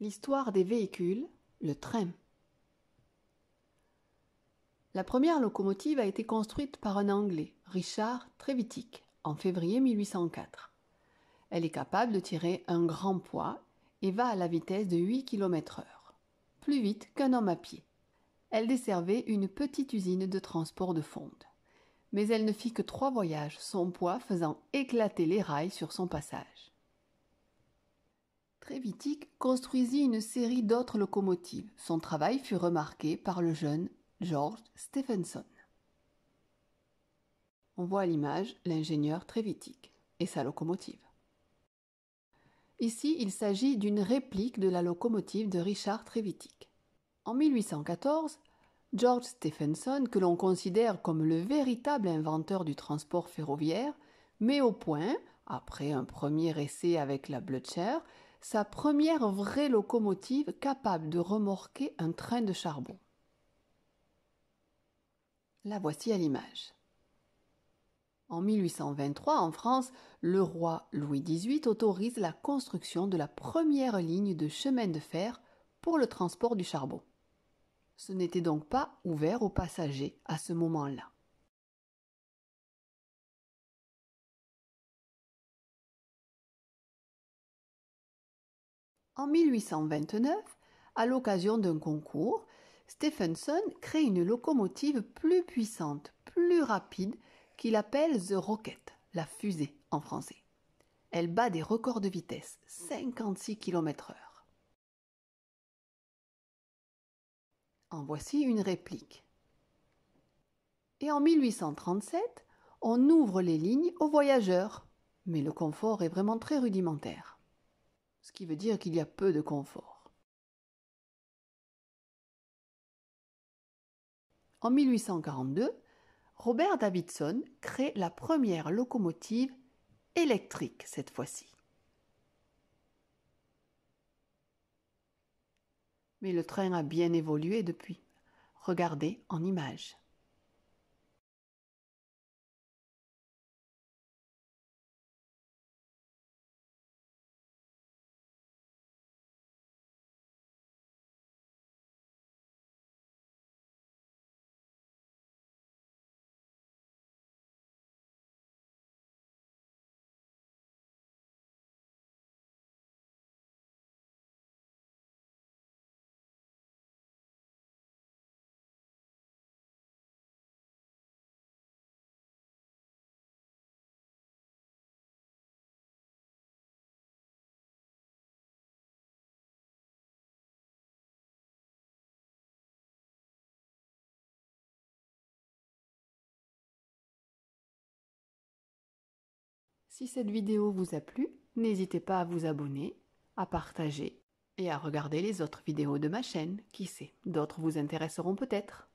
L'histoire des véhicules, le train La première locomotive a été construite par un Anglais, Richard Trevithick, en février 1804. Elle est capable de tirer un grand poids et va à la vitesse de 8 km heure, plus vite qu'un homme à pied. Elle desservait une petite usine de transport de fondes. Mais elle ne fit que trois voyages, son poids faisant éclater les rails sur son passage. Trévitique construisit une série d'autres locomotives. Son travail fut remarqué par le jeune George Stephenson. On voit à l'image l'ingénieur Trévitic et sa locomotive. Ici, il s'agit d'une réplique de la locomotive de Richard Trévitic. En 1814, George Stephenson, que l'on considère comme le véritable inventeur du transport ferroviaire, met au point, après un premier essai avec la Blücher, sa première vraie locomotive capable de remorquer un train de charbon. La voici à l'image. En 1823, en France, le roi Louis XVIII autorise la construction de la première ligne de chemin de fer pour le transport du charbon. Ce n'était donc pas ouvert aux passagers à ce moment-là. En 1829, à l'occasion d'un concours, Stephenson crée une locomotive plus puissante, plus rapide, qu'il appelle The Rocket, la fusée en français. Elle bat des records de vitesse, 56 km/h. En voici une réplique. Et en 1837, on ouvre les lignes aux voyageurs, mais le confort est vraiment très rudimentaire ce qui veut dire qu'il y a peu de confort. En 1842, Robert Davidson crée la première locomotive électrique cette fois-ci. Mais le train a bien évolué depuis. Regardez en images. Si cette vidéo vous a plu, n'hésitez pas à vous abonner, à partager et à regarder les autres vidéos de ma chaîne. Qui sait, d'autres vous intéresseront peut-être.